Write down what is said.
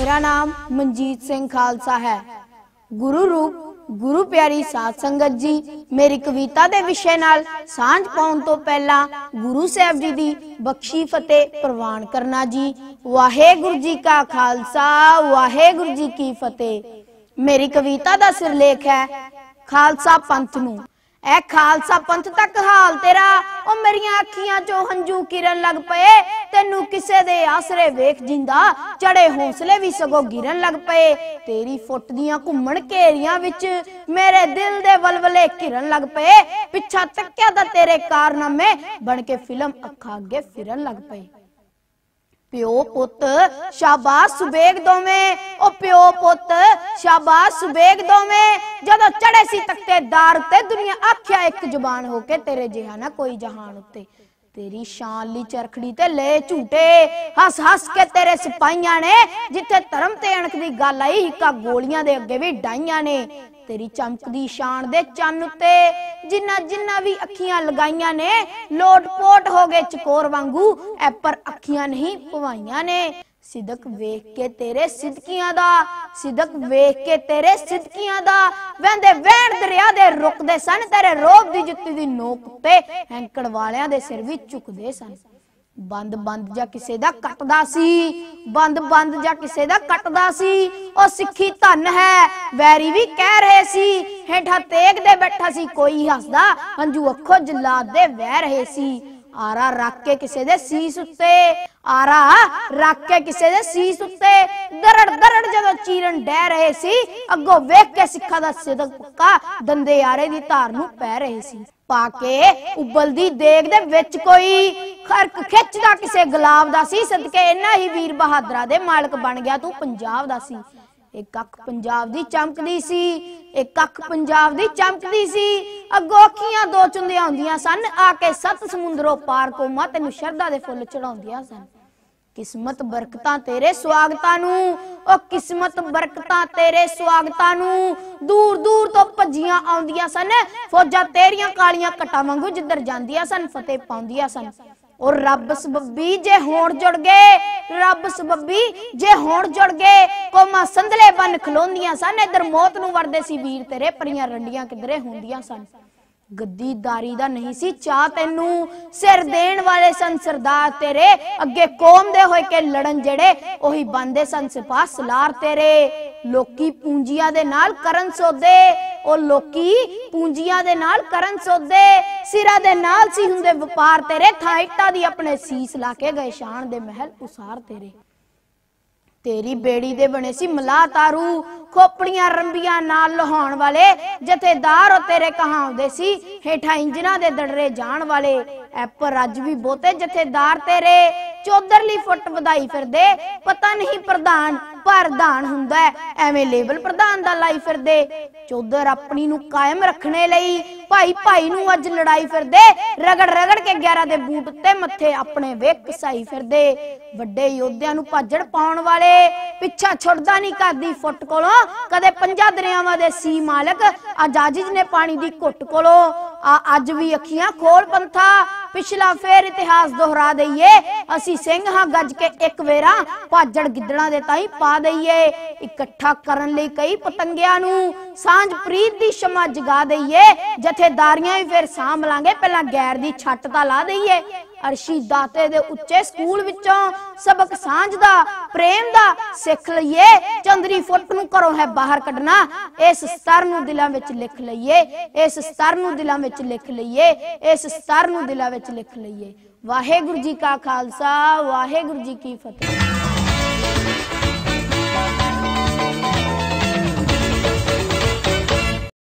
ਮੇਰਾ ਨਾਮ ਮਨਜੀਤ ਸਿੰਘ ਖਾਲਸਾ ਹੈ ਗੁਰੂ ਰੂਪ ਗੁਰੂ ਪਿਆਰੀ ਸਾਧ ਸੰਗਤ ਜੀ ਮੇਰੀ ਕਵਿਤਾ ਦੇ ਵਿਸ਼ੇ ਨਾਲ ਸਾਂਝ ਪਾਉਣ ਤੋਂ ਪਹਿਲਾਂ ਗੁਰੂ ਸਾਹਿਬ ਜੀ ਦੀ ਬਖਸ਼ੀ ਫਤਿਹ ਪ੍ਰਵਾਨ ਕਰਨਾ ਜੀ ਵਾਹਿਗੁਰੂ ਜੀ ਕਾ ਖਾਲਸਾ ਵਾਹਿਗੁਰੂ ਜੀ ਕੀ ਫਤਿਹ ਮੇਰੀ ਕਵਿਤਾ ਦਾ ਸਿਰਲੇਖ ਹੈ ਖਾਲਸਾ ਪੰਥ ਨੂੰ ਐ ਖਾਲਸਾ ਪੰਥ ਤੱਕ ਹਾਲ ਤੇਰਾ ਉਹ ਮੇਰੀਆਂ ਅੱਖੀਆਂ ਚੋਂ ਹੰਝੂ ਕਿਰਨ ਲੱਗ ਪਏ ਤੈਨੂੰ ਕਿਸੇ ਦੇ ਆਸਰੇ ਵੇਖ ਜਿੰਦਾ ਚੜੇ ਹੌਸਲੇ ਵੀ ਸਗੋ ਗਿਰਨ ਲੱਗ ਪਏ ਤੇਰੀ ਫੁੱਟ ਦੀਆਂ ਘੁੰਮਣ ਘੇਰੀਆਂ ਵਿੱਚ ਮੇਰੇ ਦਿਲ ਦੇ ਵਲਵਲੇ ਕਿਰਨ ਲੱਗ ਪਏ ਪਿੱਛਾ ਤੱਕਿਆ ਦਾ ਤੇਰੇ ਕਾਰਨਾਮੇ ਬਣ ਕੇ ਫਿਲਮ ਅੱਖਾਂ ਅੱਗੇ ਫਿਰਨ ਲੱਗ ਪਏ ਪਿਓ ਪੁੱਤ ਸ਼ਾਬਾਸ਼ ਸੁਬੇਗ ਦੋਵੇਂ ਉਹ ਪਿਓ ਪੁੱਤ ਸ਼ਾਬਾਸ਼ ਸੁਬੇਗ ਦੋਵੇਂ ਜਦੋਂ ਚੜੇ ਸੀ ਤਖਤੇ ਦਾਰ ਤੇ ਦੁਨੀਆ ਆਖਿਆ ਇੱਕ ਜ਼ੁਬਾਨ ਹੋ ਕੇ ਤੇਰੇ ਜਿਹਾ ਨਾ ਕੋਈ ਜਹਾਨ ਉੱਤੇ ਤੇਰੀ ਸ਼ਾਨ ਲਈ ਚਰਖੜੀ ਤੇ ਲੈ ਝੂਟੇ ਹੱਸ ਹੱਸ ਕੇ ਤੇਰੇ ਸਿਪਾਈਆਂ ਨੇ ਜਿੱਥੇ ਧਰਮ ਤੇ ਅਣਖ ਦੀ ਗੱਲ ਆਈ ਹਿੱਕਾ ਗੋਲੀਆਂ ਦੇ ਅੱਗੇ ਵੀ ਡਾਈਆਂ ਨੇ ਤੇਰੀ ਚਮਕਦੀ ਸ਼ਾਨ ਦੇ ਚੰਨ ਉੱਤੇ ਜਿੰਨਾ ਜਿੰਨਾ ਵੀ ਅੱਖੀਆਂ ਲਗਾਈਆਂ ਨੇ ਲੋਟ ਪੋਟ ਹੋ ਗਏ ਚਕੋਰ ਵਾਂਗੂ ਐ ਪਰ ਅੱਖੀਆਂ ਨਹੀਂ ਪਵਾਈਆਂ ਨੇ ਸਿਦਕ ਵੇਖ ਕੇ ਤੇਰੇ ਸਿਦਕੀਆਂ ਦਾ ਸਿਦਕ ਵੇਖ ਕੇ ਤੇਰੇ ਸਿਦਕੀਆਂ ਦਾ ਵਹਿੰਦੇ ਵਹਿਣ ਦਰਿਆ ਦੇ ਰੁਕਦੇ ਸਨ ਤੇਰੇ ਰੋਬ ਦੀ ਜੁੱਤੀ ਦੀ ਨੋਕ ਤੇ ਹੈਂਕੜ ਵਾਲਿਆਂ ਦੇ ਸਿਰ ਵੀ ਝੁਕਦੇ ਸਨ ਬੰਦ ਬੰਦ ਜਾਂ ਕਿਸੇ ਦਾ ਕੱਟਦਾ ਸੀ ਬੰਦ ਬੰਦ ਜਾਂ ਕਿਸੇ ਦਾ ਕੱਟਦਾ ਸੀ ਉਹ ਸਿੱਖੀ ਧਨ ਹੈ ਵੈਰੀ ਵੀ ਕਹਿ ਰਹੇ ਸੀ ਹੇਠਾਂ ਤੇਗ ਦੇ ਬੈਠਾ ਸੀ ਕੋਈ ਹੱਸਦਾ ਹੰਝੂ ਅੱਖੋਂ ਜਲਾਦ ਦੇ ਵਹਿ ਰਹੇ ਸੀ ਆਰਾ ਰੱਖ ਕੇ ਕਿਸੇ ਦੇ ਸੀਸ ਉੱਤੇ ਆਰਾ ਰੱਖ ਕੇ ਕਿਸੇ ਦੇ ਸੀਸ ਉੱਤੇ ਦਰੜ ਦਰੜ ਜਦੋਂ ਚੀਰਨ ਡਹਿ ਰਹੇ ਸੀ ਅੱਗੋਂ ਵੇਖ ਕੇ ਸਿੱਖਾਂ ਦਾ ਸਿਦਕ ਪੱਕਾ ਦੰਦੇ ਆਰੇ ਦੀ ਧਾਰ ਨੂੰ ਪੈ ਰਹੇ ਸੀ ਪਾ ਕੇ ਉਬਲਦੀ ਦੇਗ ਦੇ ਵਿੱਚ ਕੋਈ ਖਰਕ ਖਿੱਚਦਾ ਕਿਸੇ ਗੁਲਾਬ ਦਾ ਸੀ ਸਦਕੇ ਇੰਨਾ ਹੀ ਵੀਰ ਬਹਾਦਰਾ ਦੇ ਮਾਲਕ ਬਣ ਗਿਆ ਤੂੰ ਪੰਜਾਬ ਦਾ ਸੀ ਇੱਕ ਅੱਖ ਪੰਜਾਬ ਦੀ ਚਮਕਦੀ ਸੀ ਇੱਕ ਕੱਖ ਪੰਜਾਬ ਦੀ ਚਮਕਦੀ ਸੀ ਅੱਗੋਂ ਅੱਖੀਆਂ ਦੋ ਚੁੰਦੀਆਂ ਹੁੰਦੀਆਂ ਸਨ ਆ ਕੇ ਸੱਤ ਸਮੁੰਦਰੋਂ ਪਾਰ ਕੋ ਮਾ ਤੈਨੂੰ ਸ਼ਰਦਾ ਦੇ ਫੁੱਲ ਚੜਾਉਂਦੀਆਂ ਸਨ ਕਿਸਮਤ ਬਰਕਤਾਂ ਤੇਰੇ ਸਵਾਗਤਾਂ ਨੂੰ ਉਹ ਕਿਸਮਤ ਬਰਕਤਾਂ ਤੇਰੇ ਸਵਾਗਤਾਂ ਨੂੰ ਦੂਰ ਦੂਰ ਤੋਂ ਭੱਜੀਆਂ ਆਉਂਦੀਆਂ ਸਨ ਫੌਜਾਂ ਤੇਰੀਆਂ ਕਾਲੀਆਂ ਕਟਾ ਵਾਂਗੂ ਜਿੱਧਰ ਜਾਂਦੀਆਂ ਸਨ ਫਤਿਹ ਪਾਉਂਦੀਆਂ ਸਨ ਔਰ ਰੱਬ ਸਬੱਬੀ ਜੇ ਹੋਣ ਜੁੜ ਗਏ ਰੱਬ ਸਬੱਬੀ ਜੇ ਹੋਣ ਜੁੜ ਗਏ ਕੋਮਾ ਸੰਧਲੇ ਬਨ ਖਲੋਂਦੀਆਂ ਸਨ ਇਧਰ ਮੌਤ ਨੂੰ ਵਰਦੇ ਸੀ ਵੀਰ ਤੇਰੇ ਪਰੀਆਂ ਰੰਡੀਆਂ ਕਿਧਰੇ ਹੁੰਦੀਆਂ ਸਨ ਗੱਦੀਦਾਰੀ ਦਾ ਨਹੀਂ ਸੀ ਚਾ ਤੈਨੂੰ ਸਿਰ ਦੇਣ ਵਾਲੇ ਸੰ ਸਰਦਾਰ ਤੇਰੇ ਅੱਗੇ ਕੌਮ ਦੇ ਹੋਏ ਕੇ ਲੜਨ ਜਿਹੜੇ ਉਹੀ ਬੰਦੇ ਸੰ ਸਿਪਾਹ ਸਲਾਰ ਤੇਰੇ ਲੋਕੀ ਪੂੰਜੀਆਂ ਦੇ ਨਾਲ ਕਰਨ ਸੋਦੇ ਉਹ ਲੋਕੀ ਪੂੰਜੀਆਂ ਦੇ ਨਾਲ ਕਰਨ ਸੋਦੇ ਸਿਰਾਂ ਦੇ ਨਾਲ ਸੀ ਹੁੰਦੇ ਵਪਾਰ ਤੇਰੇ ਥਾਇਟਾ ਦੀ ਆਪਣੇ ਸੀਸ ਲਾ ਕੇ ਗਏ ਸ਼ਾਨ ਦੇ ਮਹਿਲ ਉਸਾਰ ਤੇਰੇ ਤੇਰੀ ਬੇੜੀ ਦੇ ਬਣੇ ਸੀ ਮਲਾ ਤਾਰੂ ਖੋਪੜੀਆਂ ਰੰਬੀਆਂ ਨਾਲ ਲਹਾਉਣ ਵਾਲੇ ਜਥੇਦਾਰ ਉਹ ਤੇਰੇ ਕਹਾਉਂਦੇ ਸੀ ਹੇਠਾਂ ਇੰਜਨਾਂ ਦੇ ਦੜਰੇ ਜਾਣ ਵਾਲੇ ਐ ਪਰ ਅੱਜ ਵੀ ਬਹੁਤੇ ਜਥੇਦਾਰ ਤੇਰੇ ਚੌਧਰਲੀ ਫੁੱਟ ਵਧਾਈ ਫਿਰਦੇ ਪਤਾ ਨਹੀਂ ਪ੍ਰਧਾਨ ਪ੍ਰਧਾਨ ਹੁੰਦਾ ਐਵੇਂ ਲੇਬਲ ਪ੍ਰਧਾਨ ਦਾ ਲਾਈ ਫਿਰਦੇ ਚੌਧਰ ਆਪਣੀ ਨੂੰ ਕਾਇਮ ਰੱਖਣੇ ਲਈ ਭਾਈ ਭਾਈ ਨੂੰ ਅੱਜ ਲੜਾਈ ਫਿਰਦੇ ਰਗੜ ਰਗੜ ਕੇ 11 ਦੇ ਬੂਟ ਤੇ ਮੱਥੇ ਆਪਣੇ ਵੇਖ ਕਸਾਈ ਫਿਰਦੇ ਵੱਡੇ ਯੋਧਿਆਂ ਨੂੰ ਭਾਜੜ ਪਾਉਣ ਵਾਲੇ ਪਿੱਛਾ ਛੁੱਟਦਾ ਨਹੀਂ ਕਰਦੀ ਫੁੱਟ ਕੋਲੋਂ ਕਦੇ ਪੰਜਾਂ ਦਰਿਆਵਾਂ ਦੇ ਸੀ ਮਾਲਕ ਆਜਾਜਿਜ ਨੇ ਪਾਣੀ ਦੀ ਘੁੱਟ ਕੋਲੋਂ ਅੱਜ ਵੀ ਅੱਖੀਆਂ ਖੋਲ ਪੰਥਾ ਪਿਛਲਾ ਫੇਰ ਇਤਿਹਾਸ ਦੁਹਰਾ ਦਈਏ ਅਸੀਂ ਸਿੰਘ ਹਾਂ ਗੱਜ ਕੇ ਇੱਕ ਵੇਰਾ ਭਾਜੜ ਗਿੱਦੜਾਂ ਦੇ ਤਾਈ ਪਾ ਦਈਏ ਇਕੱਠਾ ਕਰਨ ਲਈ ਕਈ ਪਤੰਗਿਆਂ ਨੂੰ ਸਾਂਝ ਪ੍ਰੀਤ ਦੀ ਸ਼ਮਾ ਜਗਾ ਦਈਏ ਜਥੇਦਾਰੀਆਂ ਵੀ ਫੇਰ ਸਾਂਭ ਲਾਂਗੇ ਪਹਿਲਾਂ ਗੈਰ ਦੀ ਛੱਟ ਤਾਂ ਲਾ ਦਈਏ ਅਰਸ਼ੀ ਦਾਤੇ ਦੇ ਉੱਚੇ ਸਕੂਲ ਵਿੱਚੋਂ ਸਬਕ ਸਾਂਝ ਦਾ ਪ੍ਰੇਮ ਦਾ ਸਿੱਖ ਲਈਏ ਚੰਦਰੀ ਫੁੱਟ ਨੂੰ ਘਰੋਂ ਹੈ ਬਾਹਰ ਕੱਢਣਾ ਇਸ ਸਤਰ ਨੂੰ ਦਿਲਾਂ ਵਿੱਚ ਲਿਖ ਲਈਏ ਇਸ ਸਤਰ ਨੂੰ ਦਿਲਾਂ ਵਿੱਚ ਲਿਖ ਲਈਏ ਇਸ ਸਤਰ ਨੂੰ ਦਿਲਾਂ ਵਿੱਚ ਲਿਖ ਲਈਏ ਵਾਹਿਗੁਰੂ ਜੀ ਕਾ ਖਾਲਸਾ ਵਾਹਿਗੁਰੂ ਜੀ ਕੀ ਫਤਿਹ